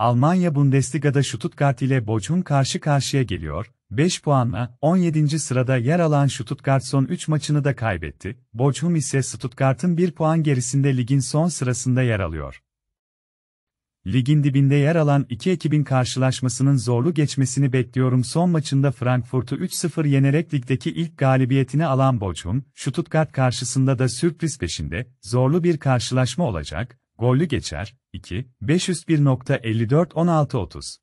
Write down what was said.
Almanya Bundesliga'da Stuttgart ile Bochum karşı karşıya geliyor. 5 puanla 17. sırada yer alan Stuttgart son 3 maçını da kaybetti. Bochum ise Stuttgart'ın 1 puan gerisinde ligin son sırasında yer alıyor. Ligin dibinde yer alan iki ekibin karşılaşmasının zorlu geçmesini bekliyorum. Son maçında Frankfurt'u 3-0 yenerek ligdeki ilk galibiyetini alan Bochum, Stuttgart karşısında da sürpriz peşinde, zorlu bir karşılaşma olacak. Gollü geçer, 2, 501.54 16 30.